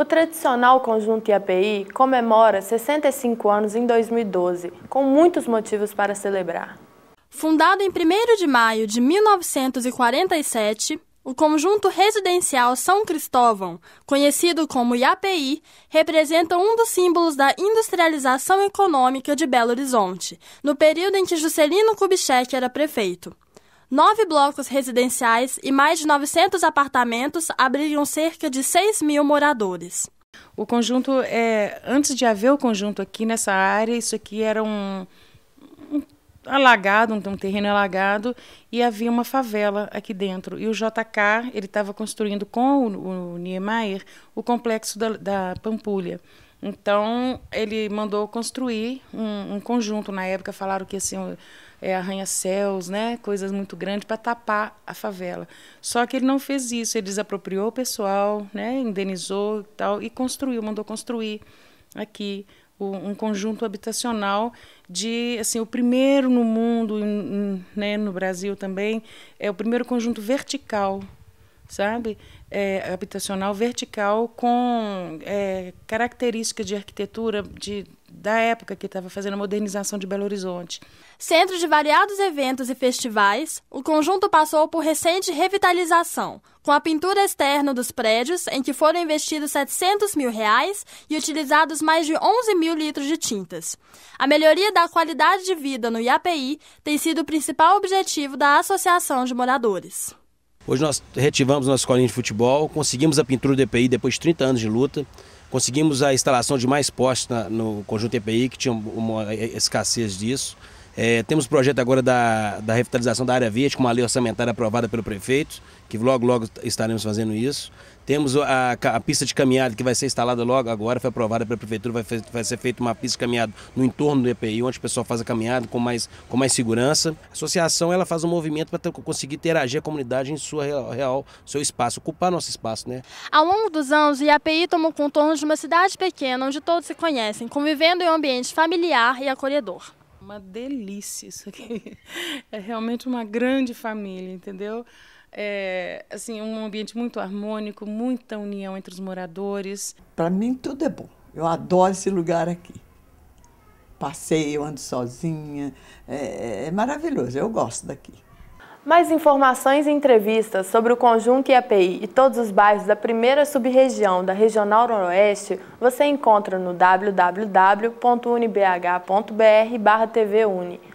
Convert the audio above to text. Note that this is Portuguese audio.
O tradicional conjunto IAPI comemora 65 anos em 2012, com muitos motivos para celebrar. Fundado em 1 de maio de 1947, o conjunto residencial São Cristóvão, conhecido como IAPI, representa um dos símbolos da industrialização econômica de Belo Horizonte, no período em que Juscelino Kubitschek era prefeito. Nove blocos residenciais e mais de 900 apartamentos abrigam cerca de 6 mil moradores. O conjunto, é, antes de haver o conjunto aqui nessa área, isso aqui era um, um alagado, um, um, terreno alagado, e havia uma favela aqui dentro. E o JK ele estava construindo com o, o Niemeyer o complexo da, da Pampulha. Então, ele mandou construir um, um conjunto. Na época, falaram que assim, é, arranha-céus, né? coisas muito grandes, para tapar a favela. Só que ele não fez isso. Ele desapropriou o pessoal, né? indenizou e tal, e construiu, mandou construir aqui um conjunto habitacional de assim o primeiro no mundo né, no Brasil também é o primeiro conjunto vertical sabe? É, habitacional vertical com é, características de arquitetura de, da época que estava fazendo a modernização de Belo Horizonte. Centro de variados eventos e festivais, o conjunto passou por recente revitalização, com a pintura externa dos prédios, em que foram investidos 700 mil reais e utilizados mais de 11 mil litros de tintas. A melhoria da qualidade de vida no IAPI tem sido o principal objetivo da Associação de Moradores. Hoje nós reativamos nossa escolinha de futebol, conseguimos a pintura do EPI depois de 30 anos de luta, conseguimos a instalação de mais postes na, no conjunto EPI, que tinha uma é, escassez disso. É, temos o projeto agora da, da revitalização da área verde, com uma lei orçamentária aprovada pelo prefeito, que logo, logo estaremos fazendo isso. Temos a, a pista de caminhada que vai ser instalada logo agora, foi aprovada pela prefeitura, vai, vai ser feita uma pista de caminhada no entorno do EPI, onde o pessoal faz a caminhada com mais, com mais segurança. A associação ela faz um movimento para conseguir interagir a comunidade em sua real, seu espaço, ocupar nosso espaço. Né? Ao longo dos anos, o IAPI tomou contorno de uma cidade pequena, onde todos se conhecem, convivendo em um ambiente familiar e acolhedor. Uma delícia isso aqui. É realmente uma grande família, entendeu? É, assim, um ambiente muito harmônico, muita união entre os moradores. Para mim tudo é bom. Eu adoro esse lugar aqui. Passeio, ando sozinha. é, é, é maravilhoso, eu gosto daqui. Mais informações e entrevistas sobre o conjunto IAPI e todos os bairros da primeira sub-região da Regional Noroeste você encontra no wwwunibhbr tvuni